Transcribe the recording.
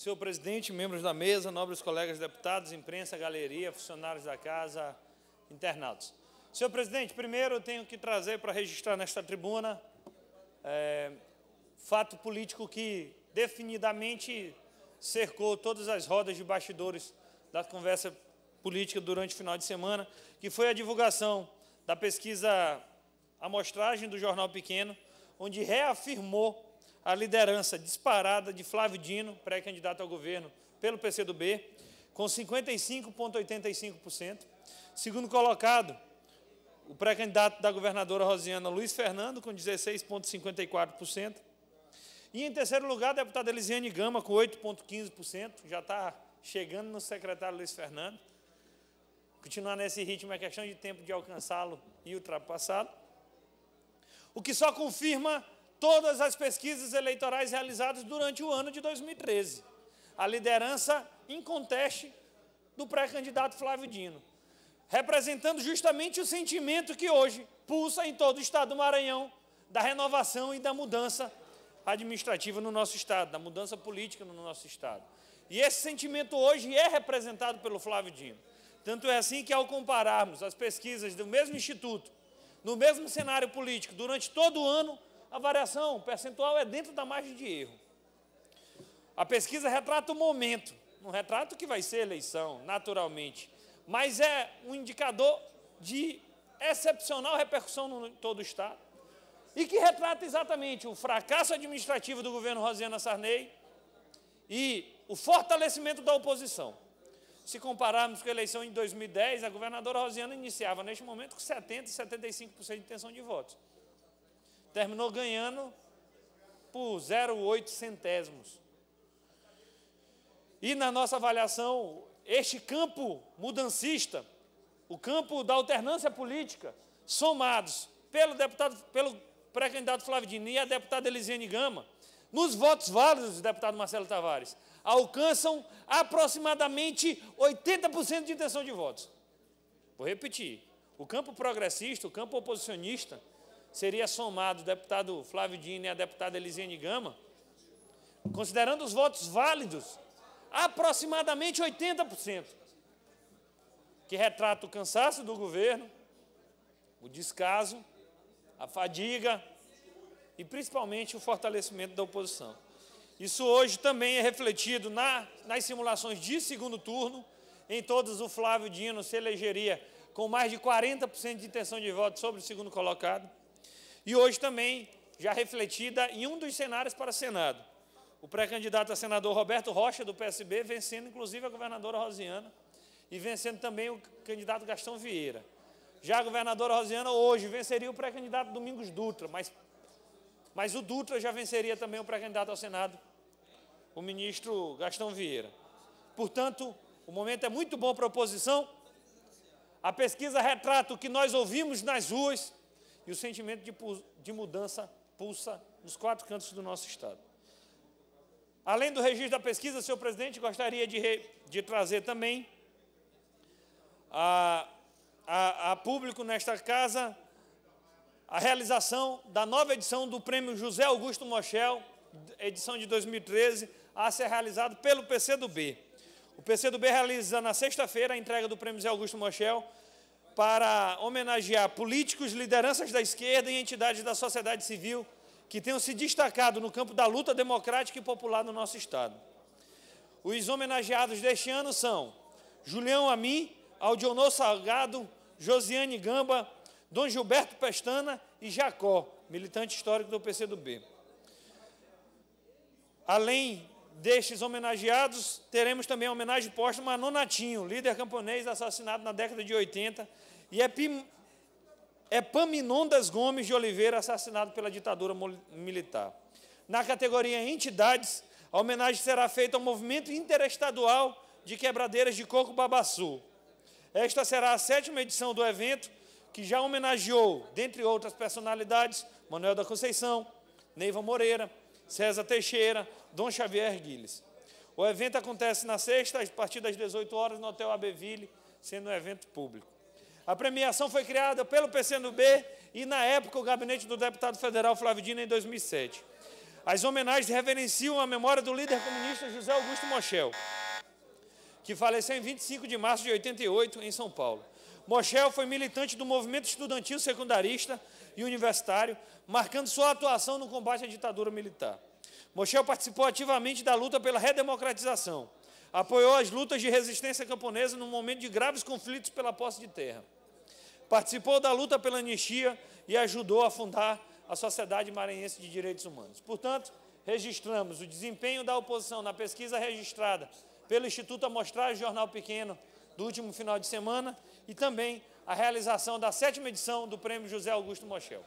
Senhor presidente, membros da mesa, nobres colegas deputados, imprensa, galeria, funcionários da casa, internautas. Senhor presidente, primeiro eu tenho que trazer para registrar nesta tribuna é, fato político que definidamente cercou todas as rodas de bastidores da conversa política durante o final de semana, que foi a divulgação da pesquisa amostragem do Jornal Pequeno, onde reafirmou a liderança disparada de Flávio Dino, pré-candidato ao governo pelo PCdoB, com 55,85%. Segundo colocado, o pré-candidato da governadora Rosiana Luiz Fernando, com 16,54%. E em terceiro lugar, a deputada Elisiane Gama, com 8,15%. Já está chegando no secretário Luiz Fernando. Continuar nesse ritmo é questão de tempo de alcançá-lo e ultrapassá-lo. O que só confirma todas as pesquisas eleitorais realizadas durante o ano de 2013. A liderança inconteste do pré-candidato Flávio Dino, representando justamente o sentimento que hoje pulsa em todo o estado do Maranhão da renovação e da mudança administrativa no nosso estado, da mudança política no nosso estado. E esse sentimento hoje é representado pelo Flávio Dino. Tanto é assim que, ao compararmos as pesquisas do mesmo instituto, no mesmo cenário político, durante todo o ano, a variação percentual é dentro da margem de erro. A pesquisa retrata o momento, não retrata o que vai ser eleição, naturalmente, mas é um indicador de excepcional repercussão no todo o Estado e que retrata exatamente o fracasso administrativo do governo Rosiana Sarney e o fortalecimento da oposição. Se compararmos com a eleição em 2010, a governadora Rosiana iniciava neste momento com 70, e 75% de intenção de votos. Terminou ganhando por 0,8 centésimos. E na nossa avaliação, este campo mudancista, o campo da alternância política, somados pelo deputado, pelo pré-candidato Flávio Dini e a deputada Elisiane Gama, nos votos válidos do deputado Marcelo Tavares, alcançam aproximadamente 80% de intenção de votos. Vou repetir. O campo progressista, o campo oposicionista, seria somado o deputado Flávio Dino e a deputada Elisiane Gama, considerando os votos válidos, aproximadamente 80%, que retrata o cansaço do governo, o descaso, a fadiga e principalmente o fortalecimento da oposição. Isso hoje também é refletido na, nas simulações de segundo turno. Em todas, o Flávio Dino se elegeria com mais de 40% de intenção de voto sobre o segundo colocado. E hoje também, já refletida em um dos cenários para Senado. O pré-candidato a senador Roberto Rocha, do PSB, vencendo inclusive a governadora Rosiana e vencendo também o candidato Gastão Vieira. Já a governadora Rosiana hoje venceria o pré-candidato Domingos Dutra, mas, mas o Dutra já venceria também o pré-candidato ao Senado, o ministro Gastão Vieira. Portanto, o momento é muito bom para a oposição. A pesquisa retrata o que nós ouvimos nas ruas, e o sentimento de, de mudança pulsa nos quatro cantos do nosso Estado. Além do registro da pesquisa, senhor presidente, gostaria de, re, de trazer também a, a, a público nesta casa a realização da nova edição do Prêmio José Augusto Mochel, edição de 2013, a ser realizado pelo PCdoB. O PCdoB realiza na sexta-feira a entrega do Prêmio José Augusto Mochel para homenagear políticos, lideranças da esquerda e entidades da sociedade civil que tenham se destacado no campo da luta democrática e popular no nosso Estado. Os homenageados deste ano são Julião Ami, Aldionor Salgado, Josiane Gamba, Dom Gilberto Pestana e Jacó, militante histórico do PCdoB. Além destes homenageados, teremos também a homenagem posta a Nonatinho, líder camponês assassinado na década de 80, e Epim, é Epaminondas é Gomes de Oliveira, assassinado pela ditadura militar. Na categoria Entidades, a homenagem será feita ao movimento interestadual de quebradeiras de coco babaçu. Esta será a sétima edição do evento, que já homenageou, dentre outras personalidades, Manuel da Conceição, Neiva Moreira, César Teixeira, Dom Xavier Guiles. O evento acontece na sexta, a partir das 18 horas, no Hotel Abbeville, sendo um evento público. A premiação foi criada pelo PCNB e, na época, o gabinete do deputado federal Flávio Dino, em 2007. As homenagens reverenciam a memória do líder comunista José Augusto Mochel, que faleceu em 25 de março de 88, em São Paulo. Mochel foi militante do movimento estudantil secundarista e universitário, marcando sua atuação no combate à ditadura militar. Mochel participou ativamente da luta pela redemocratização. Apoiou as lutas de resistência camponesa no momento de graves conflitos pela posse de terra. Participou da luta pela anistia e ajudou a fundar a Sociedade Maranhense de Direitos Humanos. Portanto, registramos o desempenho da oposição na pesquisa registrada pelo Instituto Amostragem Jornal Pequeno do último final de semana e também a realização da sétima edição do Prêmio José Augusto Mochel.